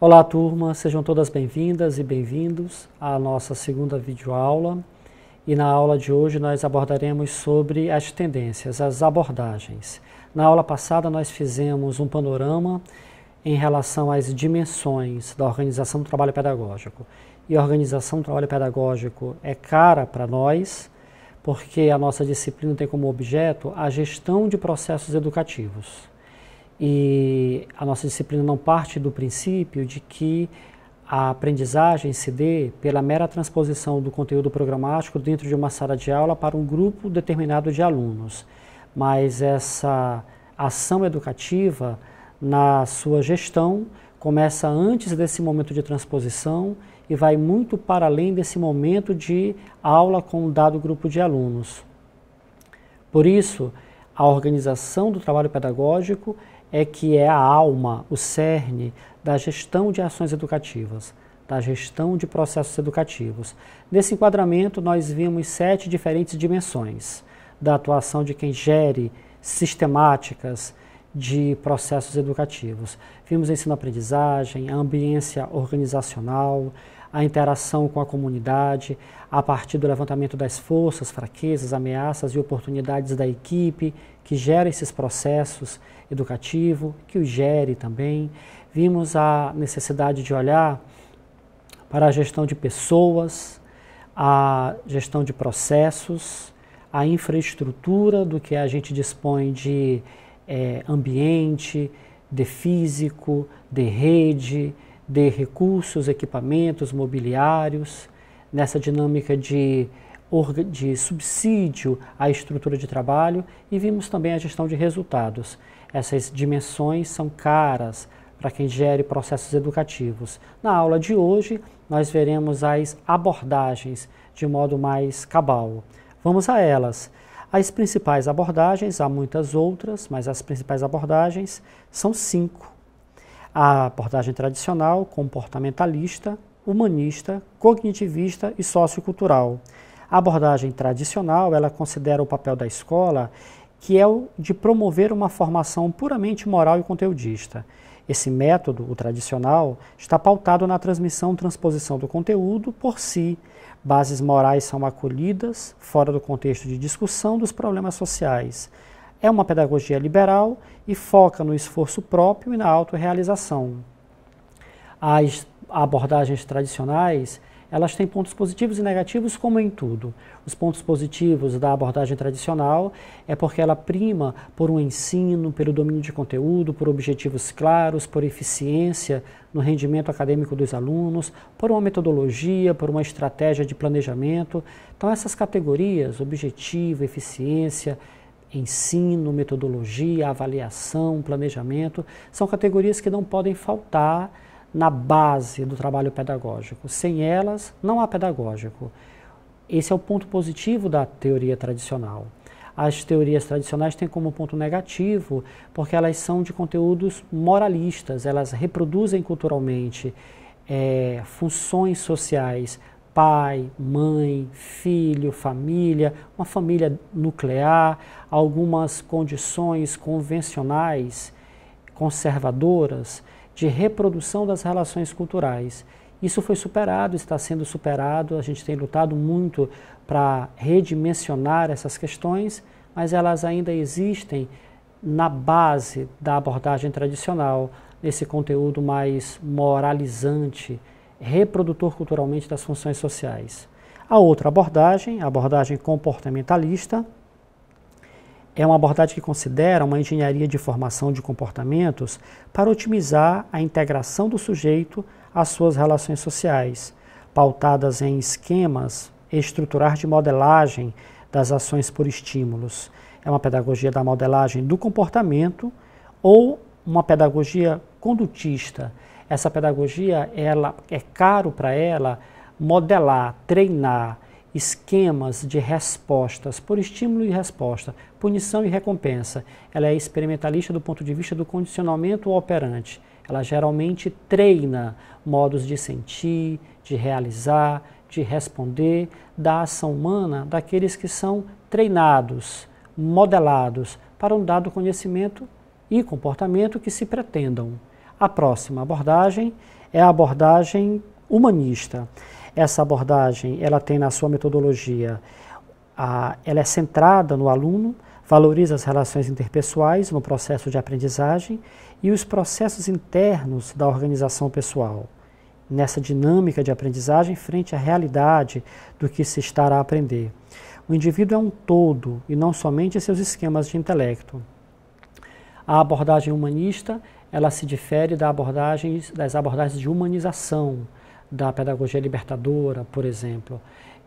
Olá, turma, sejam todas bem-vindas e bem-vindos à nossa segunda videoaula. E na aula de hoje nós abordaremos sobre as tendências, as abordagens. Na aula passada nós fizemos um panorama em relação às dimensões da organização do trabalho pedagógico. E a organização do trabalho pedagógico é cara para nós, porque a nossa disciplina tem como objeto a gestão de processos educativos. E a nossa disciplina não parte do princípio de que a aprendizagem se dê pela mera transposição do conteúdo programático dentro de uma sala de aula para um grupo determinado de alunos, mas essa ação educativa, na sua gestão, começa antes desse momento de transposição e vai muito para além desse momento de aula com um dado grupo de alunos. Por isso, a organização do trabalho pedagógico é que é a alma, o cerne da gestão de ações educativas, da gestão de processos educativos. Nesse enquadramento, nós vimos sete diferentes dimensões da atuação de quem gere sistemáticas, de processos educativos. Vimos ensino-aprendizagem, a ambiência organizacional, a interação com a comunidade, a partir do levantamento das forças, fraquezas, ameaças e oportunidades da equipe que gera esses processos educativos, que os gere também. Vimos a necessidade de olhar para a gestão de pessoas, a gestão de processos, a infraestrutura do que a gente dispõe de é, ambiente, de físico, de rede, de recursos, equipamentos, mobiliários, nessa dinâmica de, de subsídio à estrutura de trabalho e vimos também a gestão de resultados. Essas dimensões são caras para quem gere processos educativos. Na aula de hoje, nós veremos as abordagens de modo mais cabal. Vamos a elas. As principais abordagens, há muitas outras, mas as principais abordagens são cinco. A abordagem tradicional, comportamentalista, humanista, cognitivista e sociocultural. A abordagem tradicional, ela considera o papel da escola que é o de promover uma formação puramente moral e conteudista. Esse método, o tradicional, está pautado na transmissão transposição do conteúdo por si, bases morais são acolhidas fora do contexto de discussão dos problemas sociais. É uma pedagogia liberal e foca no esforço próprio e na autorrealização. As abordagens tradicionais elas têm pontos positivos e negativos, como em tudo. Os pontos positivos da abordagem tradicional é porque ela prima por um ensino, pelo domínio de conteúdo, por objetivos claros, por eficiência no rendimento acadêmico dos alunos, por uma metodologia, por uma estratégia de planejamento. Então, essas categorias, objetivo, eficiência, ensino, metodologia, avaliação, planejamento, são categorias que não podem faltar na base do trabalho pedagógico. Sem elas, não há pedagógico. Esse é o ponto positivo da teoria tradicional. As teorias tradicionais têm como ponto negativo, porque elas são de conteúdos moralistas, elas reproduzem culturalmente é, funções sociais, pai, mãe, filho, família, uma família nuclear, algumas condições convencionais, conservadoras de reprodução das relações culturais. Isso foi superado, está sendo superado, a gente tem lutado muito para redimensionar essas questões, mas elas ainda existem na base da abordagem tradicional, nesse conteúdo mais moralizante, reprodutor culturalmente das funções sociais. A outra abordagem, a abordagem comportamentalista, é uma abordagem que considera uma engenharia de formação de comportamentos para otimizar a integração do sujeito às suas relações sociais, pautadas em esquemas estruturais de modelagem das ações por estímulos. É uma pedagogia da modelagem do comportamento ou uma pedagogia condutista. Essa pedagogia ela é caro para ela modelar, treinar, esquemas de respostas, por estímulo e resposta, punição e recompensa. Ela é experimentalista do ponto de vista do condicionamento operante. Ela geralmente treina modos de sentir, de realizar, de responder da ação humana daqueles que são treinados, modelados para um dado conhecimento e comportamento que se pretendam. A próxima abordagem é a abordagem humanista. Essa abordagem, ela tem na sua metodologia, a, ela é centrada no aluno, valoriza as relações interpessoais no processo de aprendizagem e os processos internos da organização pessoal, nessa dinâmica de aprendizagem frente à realidade do que se estará a aprender. O indivíduo é um todo e não somente seus esquemas de intelecto. A abordagem humanista, ela se difere da abordagem, das abordagens de humanização, da pedagogia libertadora, por exemplo,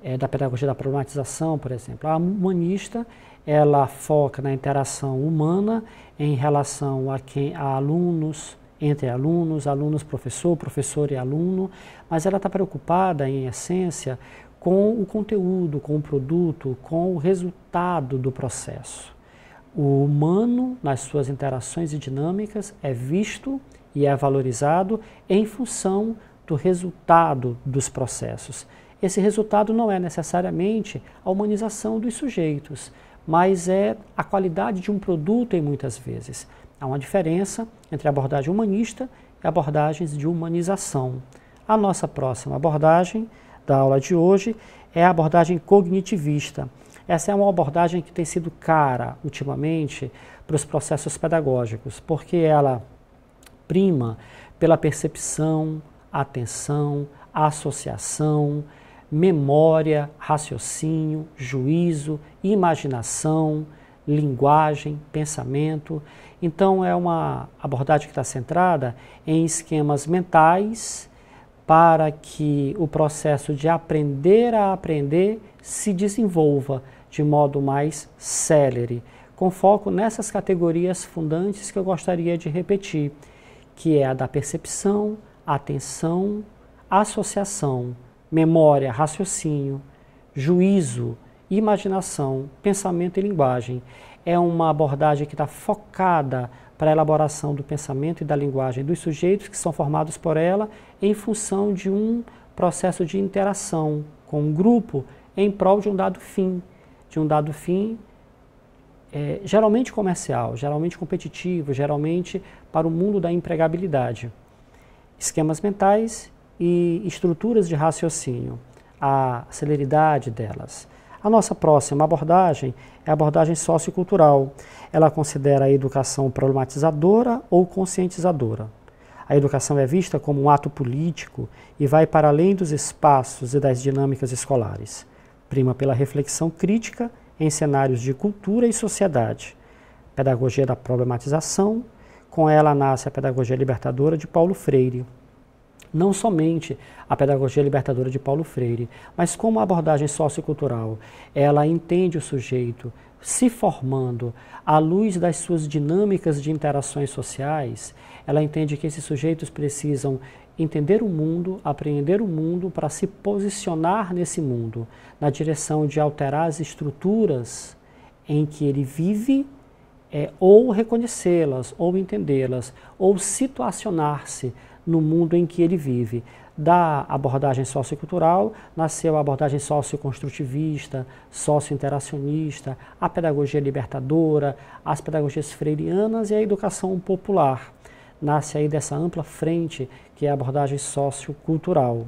é, da pedagogia da problematização, por exemplo. A humanista ela foca na interação humana em relação a quem a alunos entre alunos, alunos professor, professor e aluno, mas ela está preocupada em essência com o conteúdo, com o produto, com o resultado do processo. O humano, nas suas interações e dinâmicas, é visto e é valorizado em função do resultado dos processos. Esse resultado não é necessariamente a humanização dos sujeitos, mas é a qualidade de um produto em muitas vezes. Há uma diferença entre abordagem humanista e abordagens de humanização. A nossa próxima abordagem da aula de hoje é a abordagem cognitivista. Essa é uma abordagem que tem sido cara ultimamente para os processos pedagógicos, porque ela prima pela percepção, atenção, associação, memória, raciocínio, juízo, imaginação, linguagem, pensamento. Então, é uma abordagem que está centrada em esquemas mentais para que o processo de aprender a aprender se desenvolva de modo mais célere, com foco nessas categorias fundantes que eu gostaria de repetir, que é a da percepção, atenção, associação, memória, raciocínio, juízo, imaginação, pensamento e linguagem. É uma abordagem que está focada para a elaboração do pensamento e da linguagem dos sujeitos que são formados por ela em função de um processo de interação com um grupo em prol de um dado fim, de um dado fim é, geralmente comercial, geralmente competitivo, geralmente para o mundo da empregabilidade esquemas mentais e estruturas de raciocínio, a celeridade delas. A nossa próxima abordagem é a abordagem sociocultural. Ela considera a educação problematizadora ou conscientizadora. A educação é vista como um ato político e vai para além dos espaços e das dinâmicas escolares. Prima pela reflexão crítica em cenários de cultura e sociedade, pedagogia da problematização, com ela nasce a Pedagogia Libertadora de Paulo Freire. Não somente a Pedagogia Libertadora de Paulo Freire, mas como a abordagem sociocultural. Ela entende o sujeito se formando à luz das suas dinâmicas de interações sociais, ela entende que esses sujeitos precisam entender o mundo, apreender o mundo para se posicionar nesse mundo, na direção de alterar as estruturas em que ele vive é, ou reconhecê-las, ou entendê-las, ou situacionar-se no mundo em que ele vive. Da abordagem sociocultural nasceu a abordagem socioconstrutivista, sociointeracionista, a pedagogia libertadora, as pedagogias freirianas e a educação popular. Nasce aí dessa ampla frente que é a abordagem sociocultural.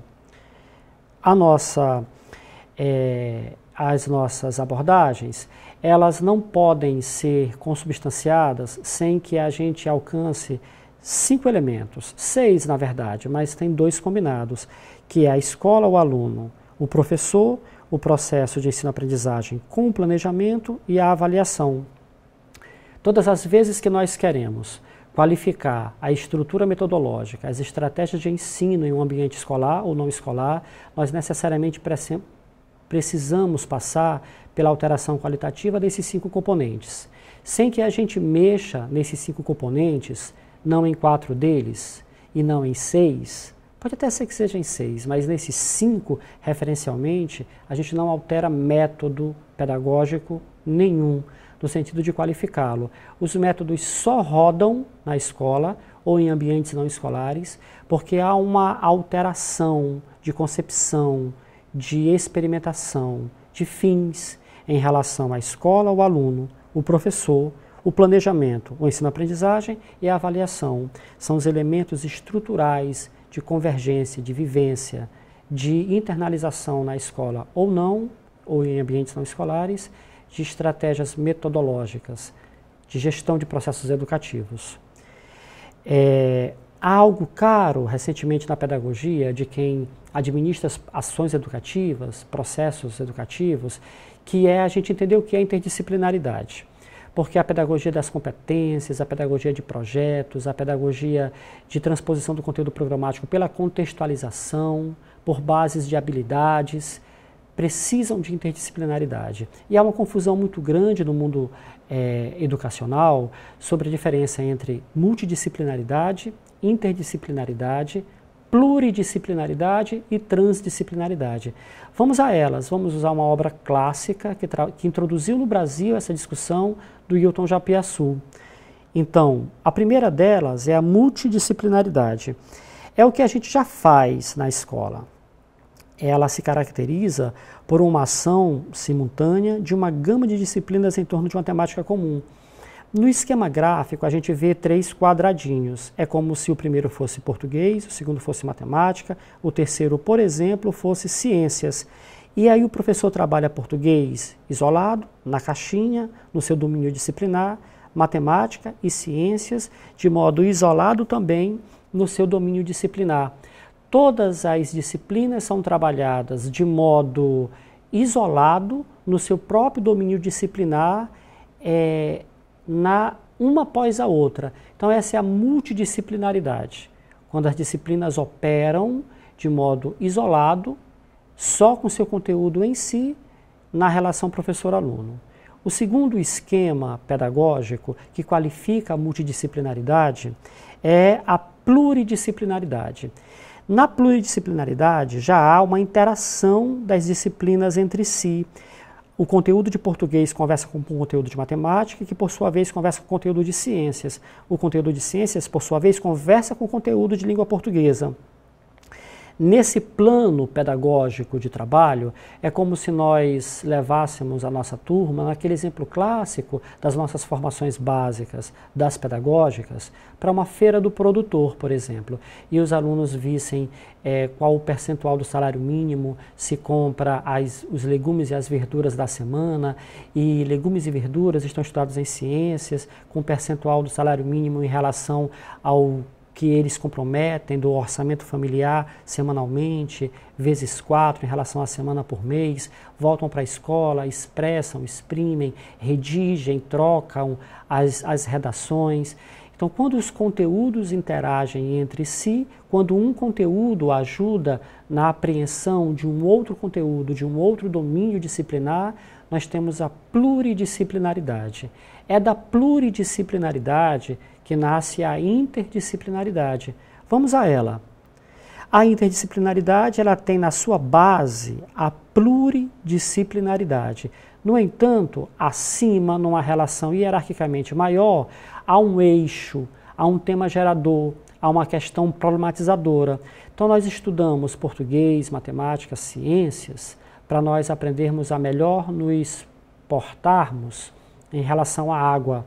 A nossa, é, as nossas abordagens, elas não podem ser consubstanciadas sem que a gente alcance cinco elementos, seis na verdade, mas tem dois combinados, que é a escola, o aluno, o professor, o processo de ensino-aprendizagem com o planejamento e a avaliação. Todas as vezes que nós queremos qualificar a estrutura metodológica, as estratégias de ensino em um ambiente escolar ou não escolar, nós necessariamente precisamos passar pela alteração qualitativa desses cinco componentes. Sem que a gente mexa nesses cinco componentes, não em quatro deles e não em seis, pode até ser que seja em seis, mas nesses cinco, referencialmente, a gente não altera método pedagógico nenhum, no sentido de qualificá-lo. Os métodos só rodam na escola ou em ambientes não escolares, porque há uma alteração de concepção, de experimentação, de fins em relação à escola, o aluno, o professor, o planejamento, o ensino-aprendizagem e a avaliação. São os elementos estruturais de convergência, de vivência, de internalização na escola ou não, ou em ambientes não escolares, de estratégias metodológicas, de gestão de processos educativos. É, Há algo caro recentemente na pedagogia de quem administra ações educativas, processos educativos, que é a gente entender o que é interdisciplinaridade porque a pedagogia das competências, a pedagogia de projetos, a pedagogia de transposição do conteúdo programático pela contextualização, por bases de habilidades, precisam de interdisciplinaridade. E há uma confusão muito grande no mundo é, educacional sobre a diferença entre multidisciplinaridade interdisciplinaridade, pluridisciplinaridade e transdisciplinaridade. Vamos a elas. Vamos usar uma obra clássica que, que introduziu no Brasil essa discussão do Hilton Japiaçu. Então, a primeira delas é a multidisciplinaridade. É o que a gente já faz na escola. Ela se caracteriza por uma ação simultânea de uma gama de disciplinas em torno de uma temática comum. No esquema gráfico, a gente vê três quadradinhos. É como se o primeiro fosse português, o segundo fosse matemática, o terceiro, por exemplo, fosse ciências. E aí o professor trabalha português isolado, na caixinha, no seu domínio disciplinar, matemática e ciências, de modo isolado também no seu domínio disciplinar. Todas as disciplinas são trabalhadas de modo isolado no seu próprio domínio disciplinar. É, na uma após a outra. Então essa é a multidisciplinaridade, quando as disciplinas operam de modo isolado, só com seu conteúdo em si, na relação professor-aluno. O segundo esquema pedagógico que qualifica a multidisciplinaridade é a pluridisciplinaridade. Na pluridisciplinaridade já há uma interação das disciplinas entre si. O conteúdo de português conversa com o conteúdo de matemática, que por sua vez conversa com o conteúdo de ciências. O conteúdo de ciências, por sua vez, conversa com o conteúdo de língua portuguesa. Nesse plano pedagógico de trabalho, é como se nós levássemos a nossa turma naquele exemplo clássico das nossas formações básicas, das pedagógicas, para uma feira do produtor, por exemplo, e os alunos vissem é, qual o percentual do salário mínimo se compra as, os legumes e as verduras da semana, e legumes e verduras estão estudados em ciências, com percentual do salário mínimo em relação ao que eles comprometem do orçamento familiar semanalmente, vezes quatro em relação à semana por mês, voltam para a escola, expressam, exprimem, redigem, trocam as, as redações. Então, quando os conteúdos interagem entre si, quando um conteúdo ajuda na apreensão de um outro conteúdo, de um outro domínio disciplinar, nós temos a pluridisciplinaridade. É da pluridisciplinaridade que nasce a interdisciplinaridade. Vamos a ela. A interdisciplinaridade ela tem na sua base a pluridisciplinaridade. No entanto, acima, numa relação hierarquicamente maior, há um eixo, há um tema gerador, há uma questão problematizadora. Então, nós estudamos português, matemática, ciências, para nós aprendermos a melhor nos portarmos em relação à água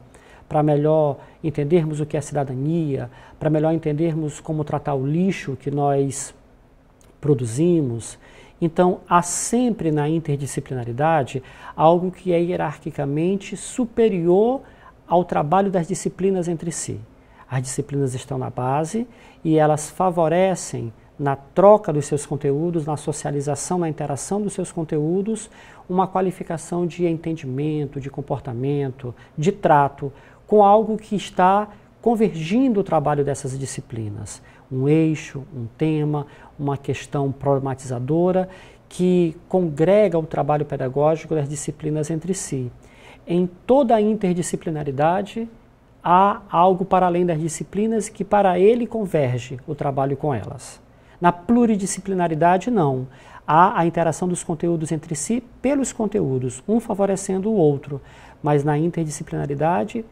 para melhor entendermos o que é cidadania, para melhor entendermos como tratar o lixo que nós produzimos. Então, há sempre na interdisciplinaridade algo que é hierarquicamente superior ao trabalho das disciplinas entre si. As disciplinas estão na base e elas favorecem na troca dos seus conteúdos, na socialização, na interação dos seus conteúdos, uma qualificação de entendimento, de comportamento, de trato, com algo que está convergindo o trabalho dessas disciplinas. Um eixo, um tema, uma questão problematizadora que congrega o trabalho pedagógico das disciplinas entre si. Em toda a interdisciplinaridade, há algo para além das disciplinas que para ele converge o trabalho com elas. Na pluridisciplinaridade, não. Há a interação dos conteúdos entre si pelos conteúdos, um favorecendo o outro, mas na interdisciplinaridade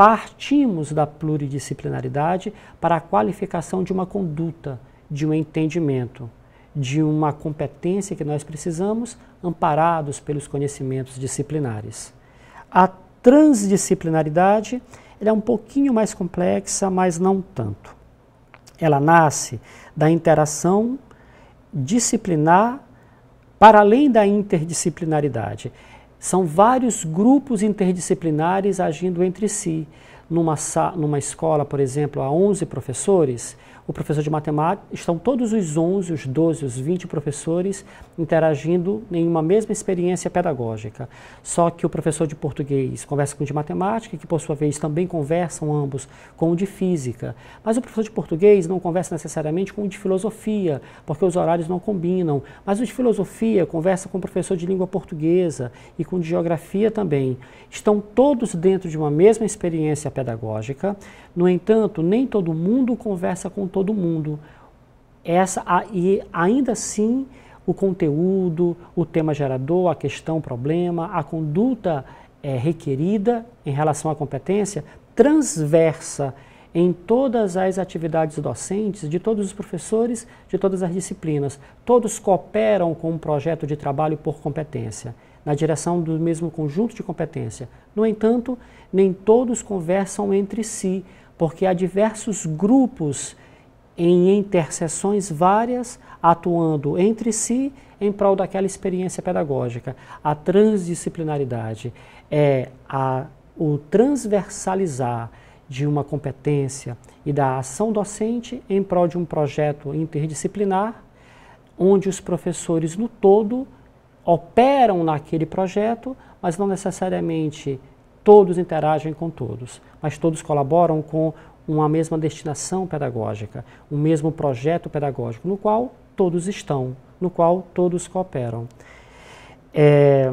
partimos da pluridisciplinaridade para a qualificação de uma conduta, de um entendimento, de uma competência que nós precisamos, amparados pelos conhecimentos disciplinares. A transdisciplinaridade é um pouquinho mais complexa, mas não tanto. Ela nasce da interação disciplinar para além da interdisciplinaridade. São vários grupos interdisciplinares agindo entre si numa, numa escola, por exemplo, há 11 professores, o professor de matemática, estão todos os 11, os 12, os 20 professores interagindo em uma mesma experiência pedagógica. Só que o professor de português conversa com o de matemática, que por sua vez também conversam ambos com o de física. Mas o professor de português não conversa necessariamente com o de filosofia, porque os horários não combinam. Mas o de filosofia conversa com o professor de língua portuguesa e com o de geografia também. Estão todos dentro de uma mesma experiência pedagógica pedagógica. No entanto, nem todo mundo conversa com todo mundo. Essa, e ainda assim, o conteúdo, o tema gerador, a questão, problema, a conduta é, requerida em relação à competência transversa em todas as atividades docentes, de todos os professores, de todas as disciplinas. Todos cooperam com um projeto de trabalho por competência na direção do mesmo conjunto de competência. No entanto, nem todos conversam entre si, porque há diversos grupos em interseções várias atuando entre si em prol daquela experiência pedagógica. A transdisciplinaridade é a, o transversalizar de uma competência e da ação docente em prol de um projeto interdisciplinar, onde os professores no todo operam naquele projeto, mas não necessariamente todos interagem com todos, mas todos colaboram com uma mesma destinação pedagógica, um mesmo projeto pedagógico, no qual todos estão, no qual todos cooperam. É,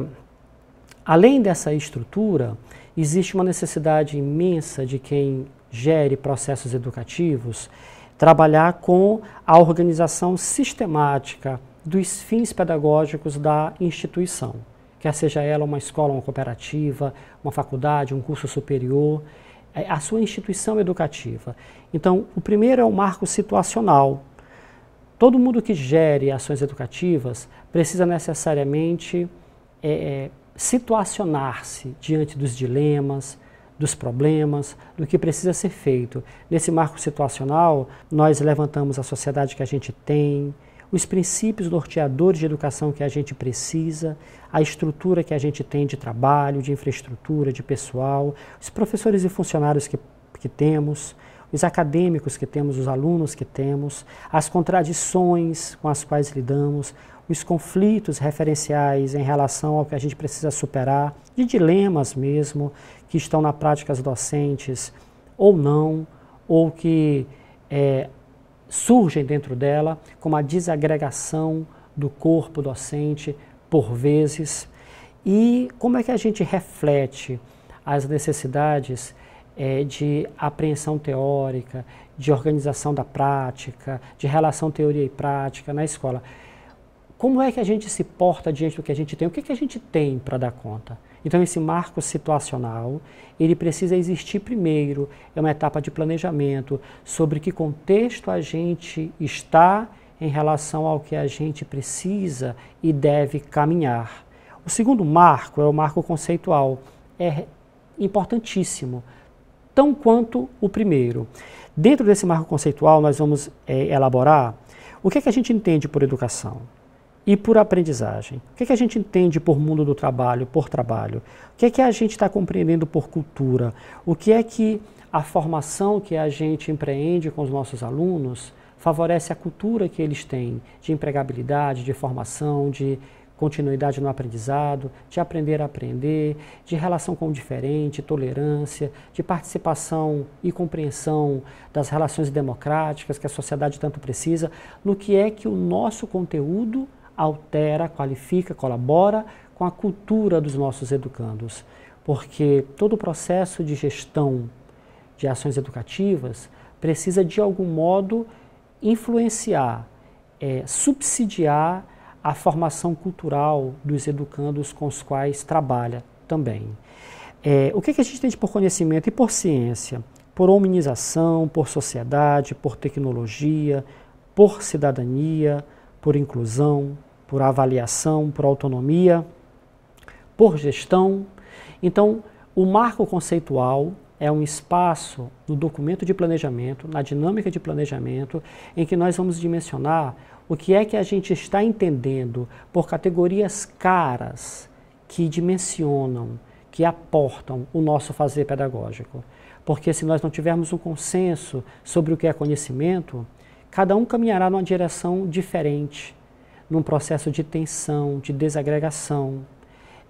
além dessa estrutura, existe uma necessidade imensa de quem gere processos educativos trabalhar com a organização sistemática dos fins pedagógicos da instituição, quer seja ela uma escola, uma cooperativa, uma faculdade, um curso superior, é, a sua instituição educativa. Então, o primeiro é o marco situacional. Todo mundo que gere ações educativas precisa necessariamente é, é, situacionar-se diante dos dilemas, dos problemas, do que precisa ser feito. Nesse marco situacional, nós levantamos a sociedade que a gente tem, os princípios norteadores de educação que a gente precisa, a estrutura que a gente tem de trabalho, de infraestrutura, de pessoal, os professores e funcionários que, que temos, os acadêmicos que temos, os alunos que temos, as contradições com as quais lidamos, os conflitos referenciais em relação ao que a gente precisa superar, de dilemas mesmo que estão na prática dos docentes ou não, ou que é, surgem dentro dela como a desagregação do corpo docente, por vezes, e como é que a gente reflete as necessidades é, de apreensão teórica, de organização da prática, de relação teoria e prática na escola como é que a gente se porta diante do que a gente tem? O que, que a gente tem para dar conta? Então, esse marco situacional, ele precisa existir primeiro, é uma etapa de planejamento sobre que contexto a gente está em relação ao que a gente precisa e deve caminhar. O segundo marco é o marco conceitual, é importantíssimo, tão quanto o primeiro. Dentro desse marco conceitual, nós vamos é, elaborar o que, é que a gente entende por educação e por aprendizagem. O que, é que a gente entende por mundo do trabalho, por trabalho? O que é que a gente está compreendendo por cultura? O que é que a formação que a gente empreende com os nossos alunos favorece a cultura que eles têm de empregabilidade, de formação, de continuidade no aprendizado, de aprender a aprender, de relação com o diferente, tolerância, de participação e compreensão das relações democráticas que a sociedade tanto precisa, no que é que o nosso conteúdo altera, qualifica, colabora com a cultura dos nossos educandos, porque todo o processo de gestão de ações educativas precisa de algum modo influenciar, é, subsidiar a formação cultural dos educandos com os quais trabalha também. É, o que, que a gente tem por conhecimento e por ciência? Por humanização, por sociedade, por tecnologia, por cidadania, por inclusão, por avaliação, por autonomia, por gestão. Então, o marco conceitual é um espaço no documento de planejamento, na dinâmica de planejamento, em que nós vamos dimensionar o que é que a gente está entendendo por categorias caras que dimensionam, que aportam o nosso fazer pedagógico. Porque se nós não tivermos um consenso sobre o que é conhecimento, cada um caminhará numa direção diferente num processo de tensão, de desagregação,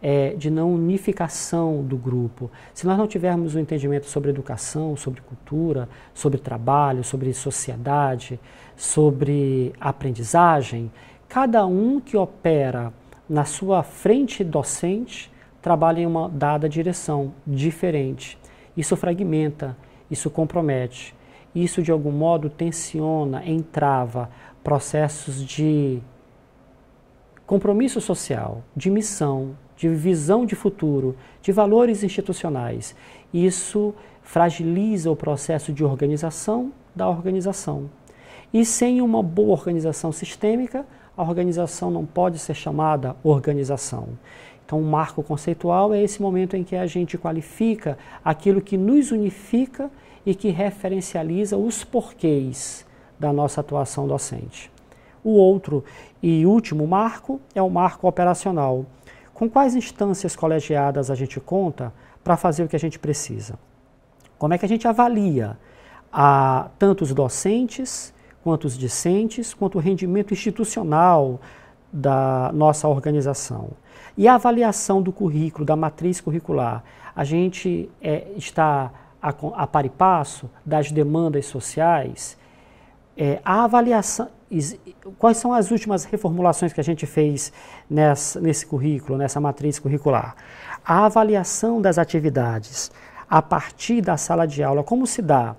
é, de não unificação do grupo. Se nós não tivermos um entendimento sobre educação, sobre cultura, sobre trabalho, sobre sociedade, sobre aprendizagem, cada um que opera na sua frente docente trabalha em uma dada direção diferente. Isso fragmenta, isso compromete, isso de algum modo tensiona, entrava processos de compromisso social, de missão, de visão de futuro, de valores institucionais. Isso fragiliza o processo de organização da organização. E sem uma boa organização sistêmica, a organização não pode ser chamada organização. Então, o marco conceitual é esse momento em que a gente qualifica aquilo que nos unifica e que referencializa os porquês da nossa atuação docente. O outro, e último marco é o marco operacional. Com quais instâncias colegiadas a gente conta para fazer o que a gente precisa? Como é que a gente avalia a, tanto os docentes, quanto os discentes, quanto o rendimento institucional da nossa organização? E a avaliação do currículo, da matriz curricular? A gente é, está a, a par e passo das demandas sociais? É, a avaliação quais são as últimas reformulações que a gente fez nessa, nesse currículo, nessa matriz curricular? A avaliação das atividades a partir da sala de aula, como se dá?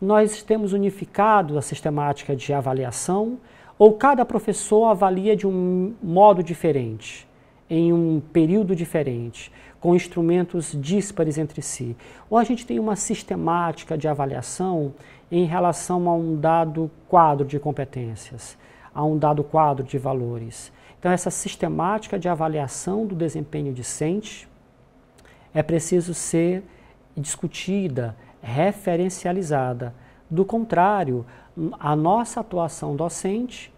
Nós temos unificado a sistemática de avaliação ou cada professor avalia de um modo diferente, em um período diferente, com instrumentos díspares entre si? Ou a gente tem uma sistemática de avaliação em relação a um dado quadro de competências, a um dado quadro de valores. Então, essa sistemática de avaliação do desempenho discente é preciso ser discutida, referencializada. Do contrário, a nossa atuação docente,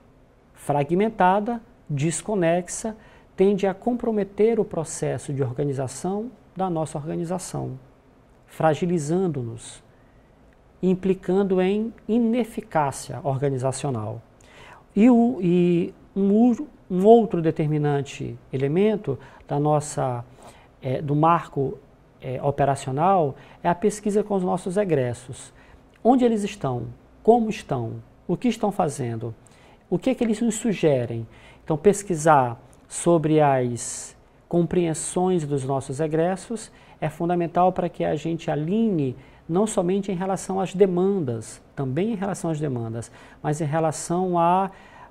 fragmentada, desconexa, tende a comprometer o processo de organização da nossa organização, fragilizando-nos implicando em ineficácia organizacional. E, o, e um, um, outro determinante elemento da nossa, é, do marco é, operacional é a pesquisa com os nossos egressos. Onde eles estão? Como estão? O que estão fazendo? O que é que eles nos sugerem? Então, pesquisar sobre as compreensões dos nossos egressos é fundamental para que a gente alinhe não somente em relação às demandas, também em relação às demandas, mas em relação à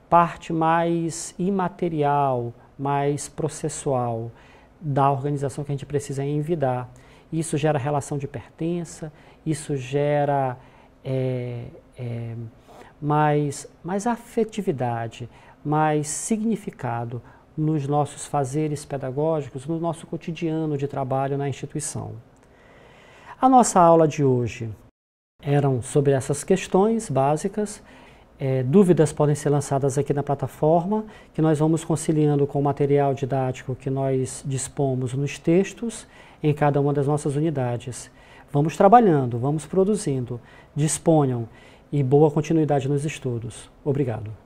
parte mais imaterial, mais processual da organização que a gente precisa envidar. Isso gera relação de pertença, isso gera é, é, mais, mais afetividade, mais significado nos nossos fazeres pedagógicos, no nosso cotidiano de trabalho na instituição. A nossa aula de hoje eram sobre essas questões básicas. É, dúvidas podem ser lançadas aqui na plataforma, que nós vamos conciliando com o material didático que nós dispomos nos textos em cada uma das nossas unidades. Vamos trabalhando, vamos produzindo. Disponham e boa continuidade nos estudos. Obrigado.